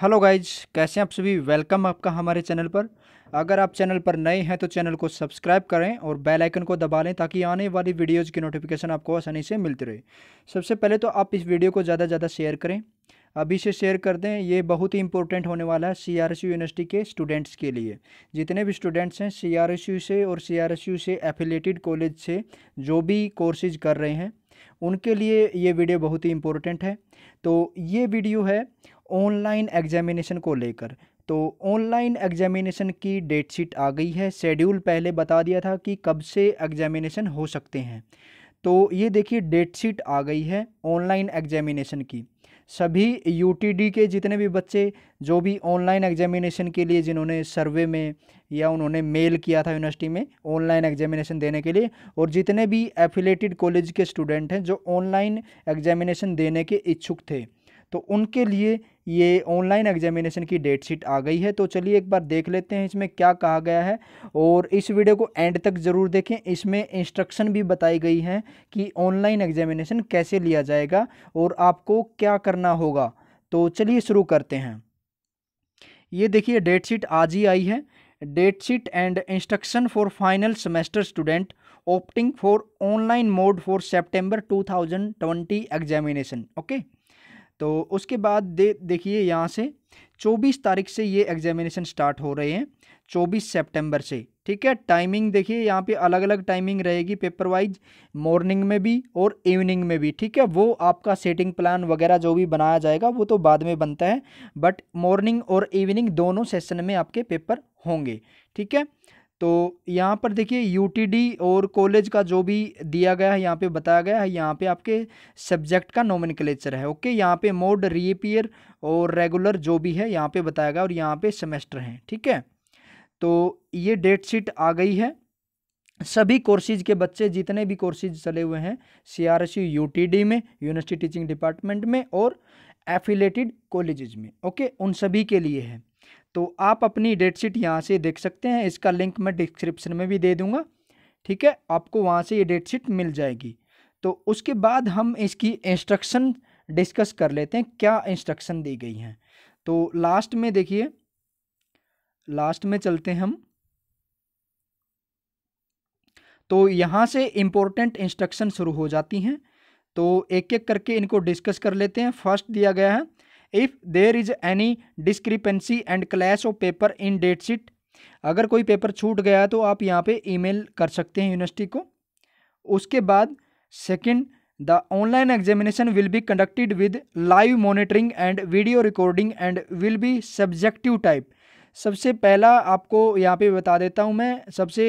Hello guys कैसे हैं आप सभी वेलकम आपका हमारे चैनल पर अगर आप चैनल पर नए हैं तो चैनल को सब्सक्राइब करें और बेल आइकन को दबा लें ताकि आने वाली वीडियोज़ की नोटिफिकेशन आपको आसानी से मिलती रहे सबसे पहले तो आप इस वीडियो को ज़्यादा से ज़्यादा शेयर करें अभी से शेयर कर दें ये बहुत ही इंपॉर्टेंट होने वाला है सी यूनिवर्सिटी के स्टूडेंट्स के लिए जितने भी स्टूडेंट्स हैं सी से और सी से एफिलेटेड कॉलेज से जो भी कोर्सेज कर रहे हैं उनके लिए ये वीडियो बहुत ही इम्पोर्टेंट है तो ये वीडियो है ऑनलाइन एग्जामिनेशन को लेकर तो ऑनलाइन एग्जामिनेशन की डेट शीट आ गई है शेड्यूल पहले बता दिया था कि कब से एग्जामिनेशन हो सकते हैं तो ये देखिए डेट शीट आ गई है ऑनलाइन एग्जामिनेशन की सभी यूटीडी के जितने भी बच्चे जो भी ऑनलाइन एग्जामिनेशन के लिए जिन्होंने सर्वे में या उन्होंने मेल किया था यूनिवर्सिटी में ऑनलाइन एग्जामिनेशन देने के लिए और जितने भी एफिलेटेड कॉलेज के स्टूडेंट हैं जो ऑनलाइन एग्जामिनेशन देने के इच्छुक थे तो उनके लिए ये ऑनलाइन एग्जामिनेशन की डेट शीट आ गई है तो चलिए एक बार देख लेते हैं इसमें क्या कहा गया है और इस वीडियो को एंड तक ज़रूर देखें इसमें इंस्ट्रक्शन भी बताई गई हैं कि ऑनलाइन एग्जामिनेशन कैसे लिया जाएगा और आपको क्या करना होगा तो चलिए शुरू करते हैं ये देखिए डेट शीट आज ही आई है date sheet and instruction for final semester student opting for online mode for September twenty examination okay okay? तो उसके बाद दे देखिए यहाँ से 24 तारीख से ये एग्जामिनेशन स्टार्ट हो रहे हैं 24 सितंबर से ठीक है टाइमिंग देखिए यहाँ पे अलग अलग टाइमिंग रहेगी पेपर वाइज मॉर्निंग में भी और इवनिंग में भी ठीक है वो आपका सेटिंग प्लान वगैरह जो भी बनाया जाएगा वो तो बाद में बनता है बट मॉर्निंग और इवनिंग दोनों सेशन में आपके पेपर होंगे ठीक है तो यहाँ पर देखिए यूटीडी और कॉलेज का जो भी दिया गया है यहाँ पे बताया गया है यहाँ पे आपके सब्जेक्ट का नोमिन है ओके यहाँ पे मोड रीपियर और रेगुलर जो भी है यहाँ पे बताया गया और यहाँ पे सेमेस्टर हैं ठीक है तो ये डेट शीट आ गई है सभी कोर्सेज के बच्चे जितने भी कोर्सेज चले हुए हैं C R S U T D में यूनिवर्सिटी टीचिंग डिपार्टमेंट में और एफिलेटेड कॉलेज में ओके उन सभी के लिए है तो आप अपनी डेट शीट यहाँ से देख सकते हैं इसका लिंक मैं डिस्क्रिप्शन में भी दे दूँगा ठीक है आपको वहाँ से ये डेट शीट मिल जाएगी तो उसके बाद हम इसकी इंस्ट्रक्शन डिस्कस कर लेते हैं क्या इंस्ट्रक्शन दी गई हैं तो लास्ट में देखिए लास्ट में चलते हैं हम तो यहाँ से इम्पोर्टेंट इंस्ट्रक्शन शुरू हो जाती हैं तो एक एक करके इनको डिस्कस कर लेते हैं फर्स्ट दिया गया है if there is any discrepancy and clash of paper in date sheet अगर कोई पेपर छूट गया तो आप यहाँ पे ईमेल कर सकते हैं यूनिवर्सिटी को उसके बाद second the online examination will be conducted with live monitoring and video recording and will be subjective type सबसे पहला आपको यहाँ पे बता देता हूँ मैं सबसे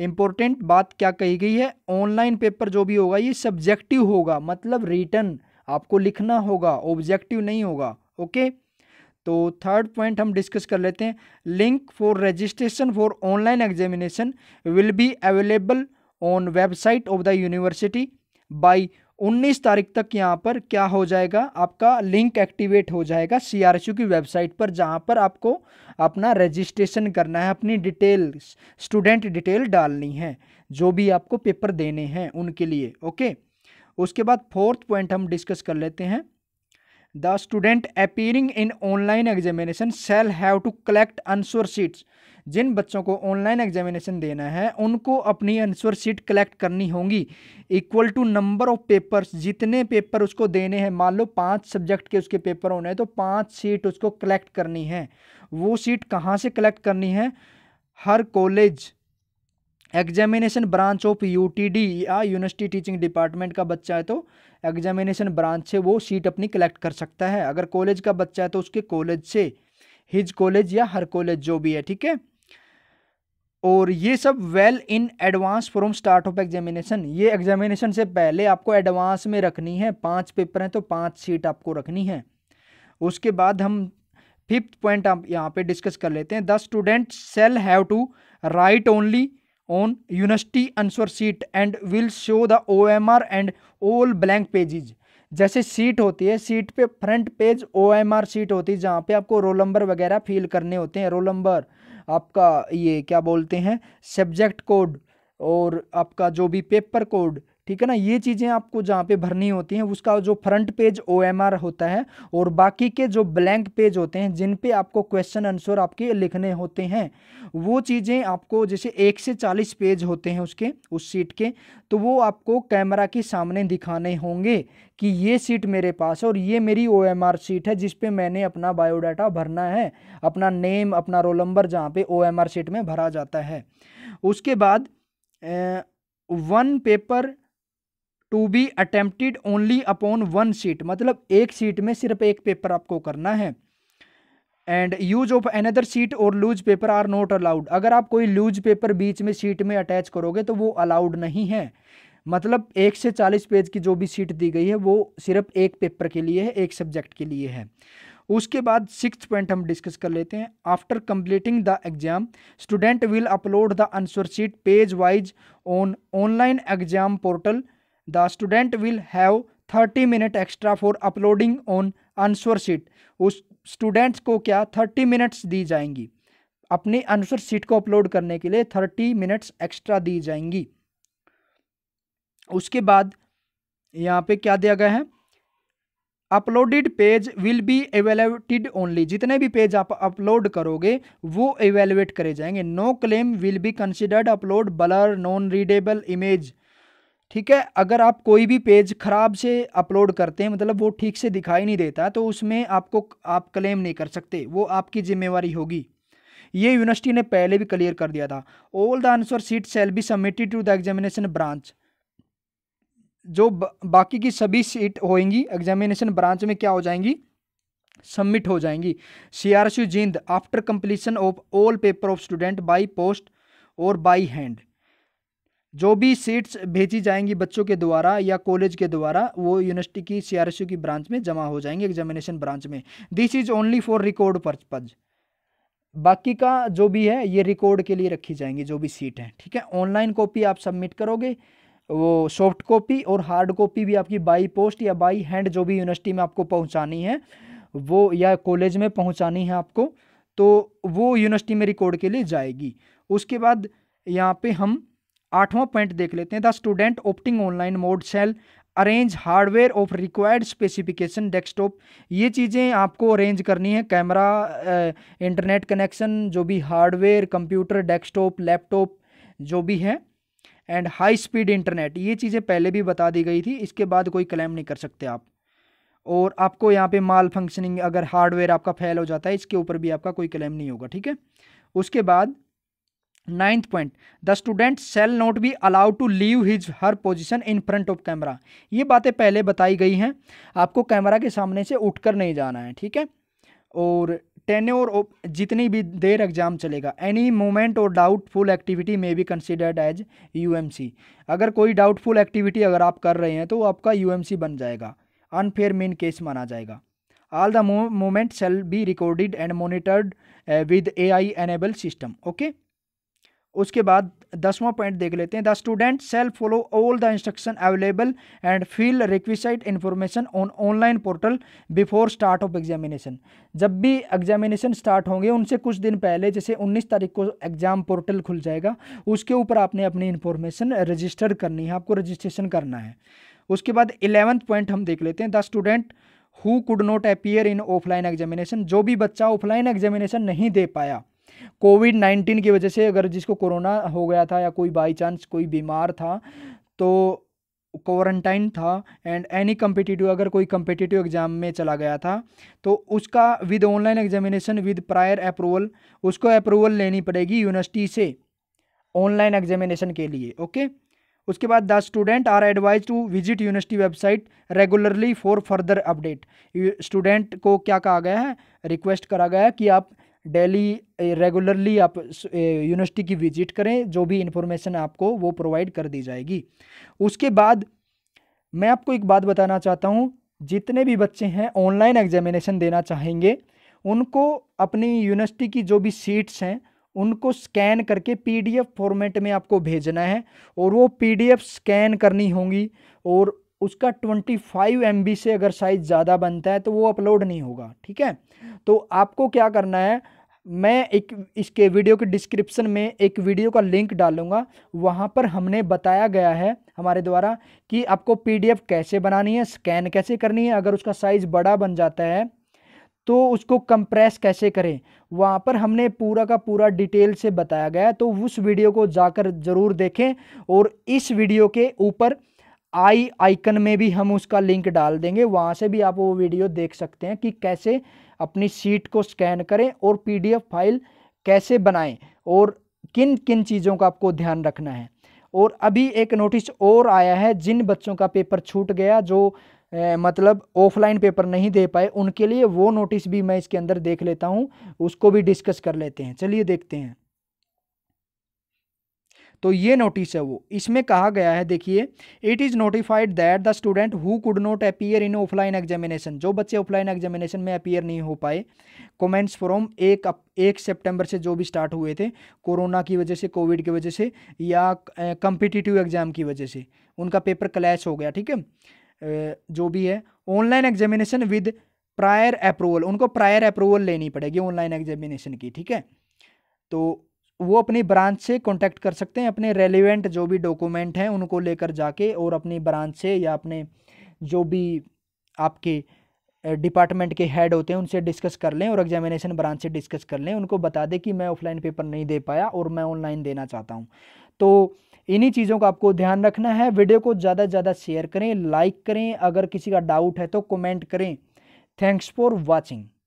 इम्पोर्टेंट बात क्या कही गई है ऑनलाइन पेपर जो भी होगा ये सब्जेक्टिव होगा मतलब रिटर्न आपको लिखना होगा ऑब्जेक्टिव नहीं होगा ओके तो थर्ड पॉइंट हम डिस्कस कर लेते हैं link for registration for online examination will be available on website of the university by 19 तारीख तक यहाँ पर क्या हो जाएगा आपका लिंक एक्टिवेट हो जाएगा सी की वेबसाइट पर जहाँ पर आपको अपना रजिस्ट्रेशन करना है अपनी डिटेल स्टूडेंट डिटेल डालनी है जो भी आपको पेपर देने हैं उनके लिए ओके उसके बाद फोर्थ पॉइंट हम डिस्कस कर लेते हैं the student appearing in online examination shall have to collect answer sheets जिन बच्चों को ऑनलाइन एग्जामिनेशन देना है उनको अपनी आंसर सीट कलेक्ट करनी होगी equal to number of papers जितने पेपर उसको देने हैं मान लो पाँच सब्जेक्ट के उसके पेपर होने हैं तो पाँच सीट उसको कलेक्ट करनी है वो सीट कहाँ से कलेक्ट करनी है हर college examination branch of UTD या यूनिवर्सिटी टीचिंग डिपार्टमेंट का बच्चा है तो एग्जामिनेशन ब्रांच से वो सीट अपनी कलेक्ट कर सकता है अगर कॉलेज का बच्चा है तो उसके कॉलेज से हिज कॉलेज या हर कॉलेज जो भी है ठीक है और ये सब well in advance from start of examination ये एग्जामिनेशन से पहले आपको एडवांस में रखनी है पांच पेपर हैं तो पांच सीट आपको रखनी है उसके बाद हम फिफ्थ पॉइंट आप यहाँ पे डिस्कस कर लेते हैं the student shall have to write only on university answer sheet and will show the OMR and all blank pages जैसे सीट होती है सीट पे front page O M R sheet होती है जहाँ पे आपको रोल नंबर वगैरह फिल करने होते हैं रोल नंबर आपका ये क्या बोलते हैं सब्जेक्ट कोड और आपका जो भी पेपर कोड ठीक है ना ये चीज़ें आपको जहाँ पे भरनी होती हैं उसका जो फ्रंट पेज ओ होता है और बाकी के जो ब्लैंक पेज होते हैं जिन पे आपको क्वेश्चन आंसर आपके लिखने होते हैं वो चीज़ें आपको जैसे एक से चालीस पेज होते हैं उसके उस सीट के तो वो आपको कैमरा के सामने दिखाने होंगे कि ये सीट मेरे पास है और ये मेरी ओ सीट है जिसपे मैंने अपना बायोडाटा भरना है अपना नेम अपना रोल नंबर जहाँ पर ओ सीट में भरा जाता है उसके बाद a, one paper to be attempted only upon one sheet मतलब एक सीट में सिर्फ एक पेपर आपको करना है and use of another sheet और loose paper are not allowed अगर आप कोई लूज पेपर बीच में सीट में अटैच करोगे तो वो अलाउड नहीं है मतलब एक से चालीस पेज की जो भी सीट दी गई है वो सिर्फ एक पेपर के लिए है एक सब्जेक्ट के लिए है उसके बाद सिक्स पॉइंट हम डिस्कस कर लेते हैं after completing the exam student will upload the answer sheet page wise on online exam portal the student will have thirty minute extra for uploading on answer sheet उस students को क्या thirty minutes दी जाएंगी अपने answer sheet को upload करने के लिए thirty minutes extra दी जाएंगी उसके बाद यहाँ पे क्या दिया गया है uploaded page will be evaluated only जितने भी पेज आप अपलोड करोगे वो एवेलुएट करे जाएंगे no claim will be considered upload blur non readable image ठीक है अगर आप कोई भी पेज ख़राब से अपलोड करते हैं मतलब वो ठीक से दिखाई नहीं देता तो उसमें आपको आप क्लेम नहीं कर सकते वो आपकी जिम्मेवारी होगी ये यूनिवर्सिटी ने पहले भी क्लियर कर दिया था all the answer sheet shall be submitted to the examination branch जो बाकी की सभी सीट होएंगी एग्जामिनेशन ब्रांच में क्या हो जाएंगी सबमिट हो जाएंगी C R Jind after completion of all paper of student by post और बाई हैंड जो भी सीट्स भेजी जाएंगी बच्चों के द्वारा या कॉलेज के द्वारा वो यूनिवर्सिटी की सी की ब्रांच में जमा हो जाएंगे एग्जामिनेशन ब्रांच में this is only for record purpose बाकी का जो भी है ये रिकॉर्ड के लिए रखी जाएंगी जो भी सीट है ठीक है ऑनलाइन कॉपी आप सबमिट करोगे वो सॉफ्ट कॉपी और हार्ड कॉपी भी आपकी बाई पोस्ट या बाई हैंड जो भी यूनिवर्सिटी में आपको पहुंचानी है वो या कॉलेज में पहुंचानी है आपको तो वो यूनिवर्सिटी में रिकॉर्ड के लिए जाएगी उसके बाद यहाँ पे हम आठवां पॉइंट देख लेते हैं the student opting online mode shall arrange hardware of required specification desktop ये चीज़ें आपको अरेंज करनी है कैमरा इंटरनेट कनेक्शन जो भी हार्डवेयर कंप्यूटर डेस्कटॉप लैपटॉप जो भी है एंड हाई स्पीड इंटरनेट ये चीज़ें पहले भी बता दी गई थी इसके बाद कोई क्लेम नहीं कर सकते आप और आपको यहाँ पे माल फंक्शनिंग अगर हार्डवेयर आपका फेल हो जाता है इसके ऊपर भी आपका कोई क्लेम नहीं होगा ठीक है उसके बाद ninth point the student shall not be allowed to leave his her position in front of camera ये बातें पहले बताई गई हैं आपको कैमरा के सामने से उठकर नहीं जाना है ठीक है और टेन और जितनी भी देर एग्जाम चलेगा any moment or doubtful activity may be considered as C अगर कोई डाउटफुल एक्टिविटी अगर आप कर रहे हैं तो आपका सी बन जाएगा अनफेयर मेन केस माना जाएगा all the moment shall be recorded and monitored with A I enabled system okay उसके बाद दसवां पॉइंट देख लेते हैं the student shall follow all the instruction available and fill requisite information on online portal before start of examination जब भी examination start होंगे उनसे कुछ दिन पहले जैसे 19 तारीख को एग्ज़ाम पोर्टल खुल जाएगा उसके ऊपर आपने अपनी इन्फॉर्मेशन रजिस्टर करनी है आपको रजिस्ट्रेशन करना है उसके बाद इलेवंथ पॉइंट हम देख लेते हैं the student who could not appear in offline examination जो भी बच्चा ऑफलाइन एग्जामिनेशन नहीं दे पाया कोविड नाइन्टीन की वजह से अगर जिसको कोरोना हो गया था या कोई बाई चांस कोई बीमार था तो क्वारंटाइन था एंड एनी कम्पिटिटिव अगर कोई कम्पिटिटिव एग्ज़ाम में चला गया था तो उसका with online examination with prior approval उसको अप्रूवल लेनी पड़ेगी यूनिवर्सिटी से ऑनलाइन एग्जामिनेशन के लिए ओके उसके बाद the student are advise to visit university website regularly for further update student को क्या कहा गया है रिक्वेस्ट करा गया है कि आप डेली रेगुलरली आप यूनिवर्सिटी की विजिट करें जो भी इंफॉर्मेशन आपको वो प्रोवाइड कर दी जाएगी उसके बाद मैं आपको एक बात बताना चाहता हूँ जितने भी बच्चे हैं ऑनलाइन एग्जामिनेशन देना चाहेंगे उनको अपनी यूनिवर्सिटी की जो भी सीट्स हैं उनको स्कैन करके पीडीएफ फॉर्मेट में आपको भेजना है और वो पीडीएफ स्कैन करनी होगी और उसका 25 फाइव से अगर साइज़ ज़्यादा बनता है तो वो अपलोड नहीं होगा ठीक है तो आपको क्या करना है मैं एक इसके वीडियो के डिस्क्रिप्शन में एक वीडियो का लिंक डालूंगा वहाँ पर हमने बताया गया है हमारे द्वारा कि आपको पीडीएफ कैसे बनानी है स्कैन कैसे करनी है अगर उसका साइज़ बड़ा बन जाता है तो उसको कंप्रेस कैसे करें वहाँ पर हमने पूरा का पूरा डिटेल से बताया गया है तो उस वीडियो को जाकर ज़रूर देखें और इस वीडियो के ऊपर आई आइकन में भी हम उसका लिंक डाल देंगे वहाँ से भी आप वो वीडियो देख सकते हैं कि कैसे अपनी सीट को स्कैन करें और पीडीएफ फाइल कैसे बनाएं और किन किन चीज़ों का आपको ध्यान रखना है और अभी एक नोटिस और आया है जिन बच्चों का पेपर छूट गया जो ए, मतलब ऑफलाइन पेपर नहीं दे पाए उनके लिए वो नोटिस भी मैं इसके अंदर देख लेता हूँ उसको भी डिस्कस कर लेते हैं चलिए देखते हैं तो ये नोटिस है वो इसमें कहा गया है देखिए it is notified that the student who could not appear in offline examination जो बच्चे ऑफलाइन एग्जामिनेशन में अपीयर नहीं हो पाए कमेंट्स फ्रॉम एक अप, एक सितंबर से जो भी स्टार्ट हुए थे कोरोना की वजह से कोविड की वजह से या कंपिटिटिव एग्ज़ाम की वजह से उनका पेपर क्लैश हो गया ठीक है जो भी है online examination with prior approval उनको प्रायर अप्रूवल लेनी पड़ेगी ऑनलाइन एग्जामिनेशन की ठीक है तो वो अपनी ब्रांच से कॉन्टैक्ट कर सकते हैं अपने रेलिवेंट जो भी डॉक्यूमेंट हैं उनको लेकर जाके और अपनी ब्रांच से या अपने जो भी आपके डिपार्टमेंट के हेड होते हैं उनसे डिस्कस कर लें और एग्जामिनेशन ब्रांच से डिस्कस कर लें उनको बता दें कि मैं ऑफलाइन पेपर नहीं दे पाया और मैं ऑनलाइन देना चाहता हूँ तो इन्हीं चीज़ों का आपको ध्यान रखना है वीडियो को ज़्यादा से ज़्यादा शेयर करें लाइक करें अगर किसी का डाउट है तो कमेंट करें थैंक्स फॉर वॉचिंग